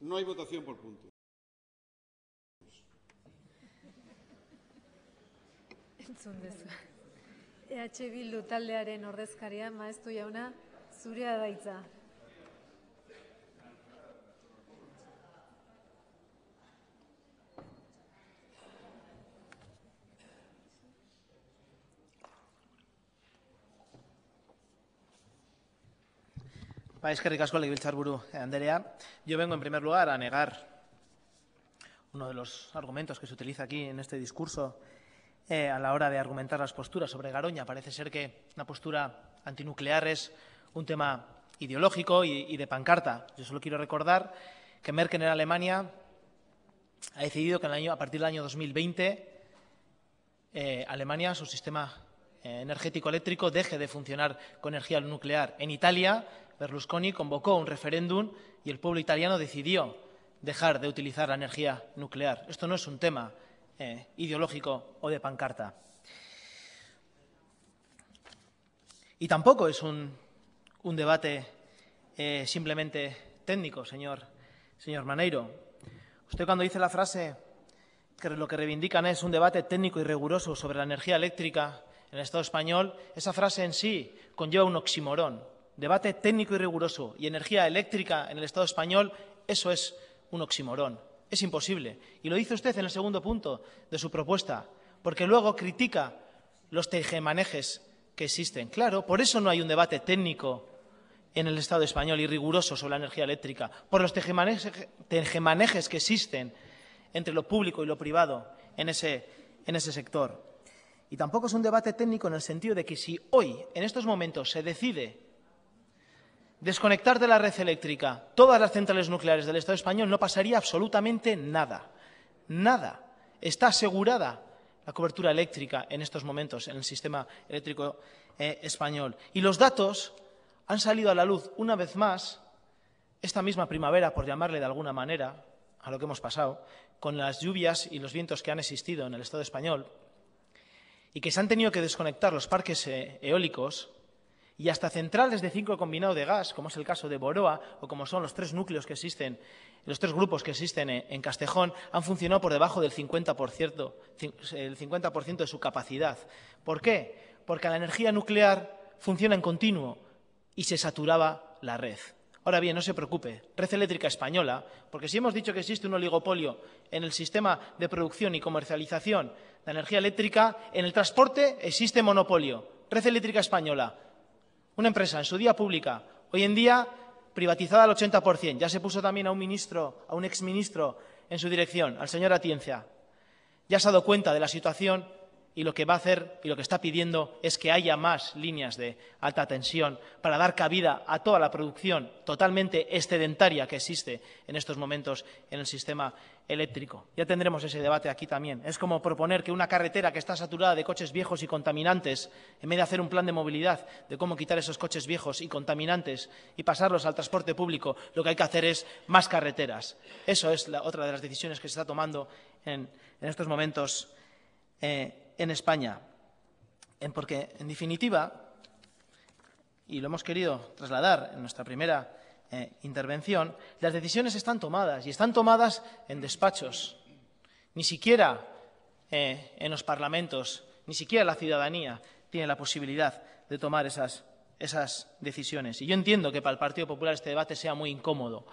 no hay votación por punto. Entzun EH Bildu taldearen ordezkaria, maestu jauna, zurea daitza. Anderea. Yo vengo en primer lugar a negar uno de los argumentos que se utiliza aquí en este discurso eh, a la hora de argumentar las posturas sobre Garoña. Parece ser que una postura antinuclear es un tema ideológico y, de pancarta. Yo solo quiero recordar que Merkel en Alemania ha decidido que a partir del año 2020 eh, Alemania, su sistema eh, energético eléctrico, deje de funcionar con energía nuclear. En Italia Berlusconi convocó un referéndum y el pueblo italiano decidió dejar de utilizar la energía nuclear. Esto no es un tema eh, ideológico o de pancarta. Y tampoco es un, debate eh, simplemente técnico, señor, señor Maneiro. Usted cuando dice la frase que lo que reivindican es un debate técnico y riguroso sobre la energía eléctrica en el Estado español, esa frase en sí conlleva un oximorón debate técnico y riguroso y energía eléctrica en el Estado español, eso es un oximorón. Es imposible. Y lo dice usted en el segundo punto de su propuesta, porque luego critica los tejemanejes que existen. Claro, por eso no hay un debate técnico en el Estado español y riguroso sobre la energía eléctrica, por los tejemanejes que existen entre lo público y lo privado en ese, en ese sector. Y tampoco es un debate técnico en el sentido de que si hoy, en estos momentos, se decide desconectar de la red eléctrica todas las centrales nucleares del Estado español, no pasaría absolutamente nada. Nada. Está asegurada la cobertura eléctrica en estos momentos en el sistema eléctrico eh, español. Y los datos han salido a la luz una vez más esta misma primavera, por llamarle de alguna manera, a lo que hemos pasado, con las lluvias y los vientos que han existido en el Estado español y que se han tenido que desconectar los parques eh, eólicos y hasta centrales de cinco combinado de gas, como es el caso de Boroa o como son los tres núcleos que existen, los tres grupos que existen en Castejón, han funcionado por debajo del 50%, el 50% de su capacidad. ¿Por qué? Porque la energía nuclear funciona en continuo y se saturaba la red. Ahora bien, no se preocupe, Red Eléctrica Española, porque si hemos dicho que existe un oligopolio en el sistema de producción y comercialización de energía eléctrica, en el transporte existe monopolio. Red Eléctrica Española una empresa en su día pública, hoy en día privatizada al 80%. Ya se puso también a un ministro, a un exministro en su dirección, al señor Atienza. Ya se ha dado cuenta de la situación y lo que va a hacer y lo que está pidiendo es que haya más líneas de alta tensión para dar cabida a toda la producción totalmente excedentaria que existe en estos momentos en el sistema eléctrico. Ya tendremos ese debate aquí también. Es como proponer que una carretera que está saturada de coches viejos y contaminantes, en vez de hacer un plan de movilidad de cómo quitar esos coches viejos y contaminantes y pasarlos al transporte público, lo que hay que hacer es más carreteras. Eso es otra de las decisiones que se está tomando en, estos momentos. Eh, en España. Porque, en definitiva, y lo hemos querido trasladar en nuestra primera eh, intervención, las decisiones están tomadas y están tomadas en despachos, ni siquiera eh, en los parlamentos, ni siquiera la ciudadanía tiene la posibilidad de tomar esas, esas decisiones. Y yo entiendo que para el Partido Popular este debate sea muy incómodo.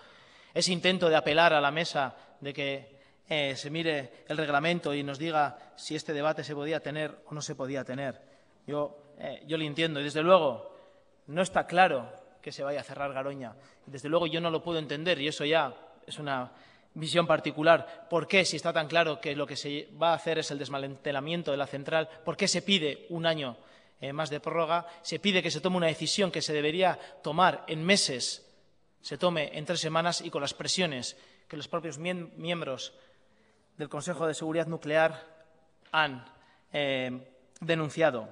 Ese intento de apelar a la mesa de que eh, se mire el reglamento y nos diga si este debate se podía tener o no se podía tener. Yo, lo eh, yo lo entiendo y desde luego no está claro que se vaya a cerrar Garoña. Desde luego yo no lo puedo entender y eso ya es una visión particular. ¿Por qué, si está tan claro que lo que se va a hacer es el desmantelamiento de la central, por qué se pide un año eh, más de prórroga? Se pide que se tome una decisión que se debería tomar en meses, se tome en tres semanas y con las presiones que los propios miembros del Consejo de Seguridad Nuclear han eh, denunciado.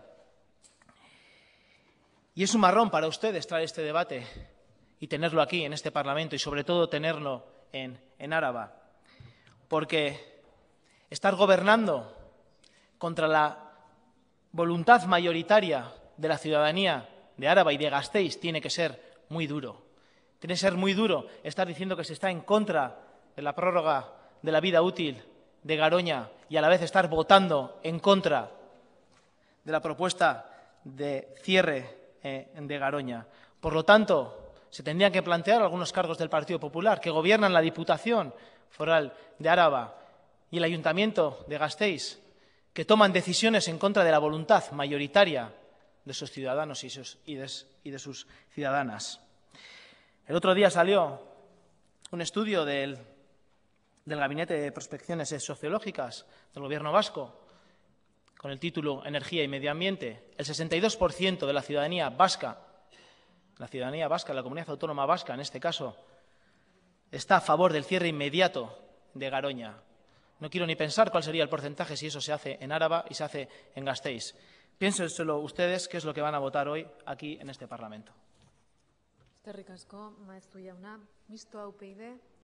Y es un marrón para ustedes traer este debate y tenerlo aquí, en este Parlamento, y sobre todo tenerlo en, en Áraba. Porque estar gobernando contra la voluntad mayoritaria de la ciudadanía de Áraba y de Gasteiz tiene que ser muy duro. Tiene que ser muy duro estar diciendo que se está en contra de la prórroga de la vida útil de Garoña y a la vez estar votando en contra de la propuesta de cierre eh, de Garoña. Por lo tanto, se tendrían que plantear algunos cargos del Partido Popular que gobiernan la Diputación Foral de Áraba y el Ayuntamiento de Gasteiz, que toman decisiones en contra de la voluntad mayoritaria de sus ciudadanos y, y de sus ciudadanas. El otro día salió un estudio del del Gabinete de Prospecciones Sociológicas del Gobierno Vasco, con el título Energía y Medio Ambiente, el 62% de la ciudadanía vasca, la ciudadanía vasca, la comunidad autónoma vasca en este caso, está a favor del cierre inmediato de Garoña. No quiero ni pensar cuál sería el porcentaje si eso se hace en Áraba y se hace en Gasteiz. Piénsenselo ustedes qué es lo que van a votar hoy aquí en este Parlamento. visto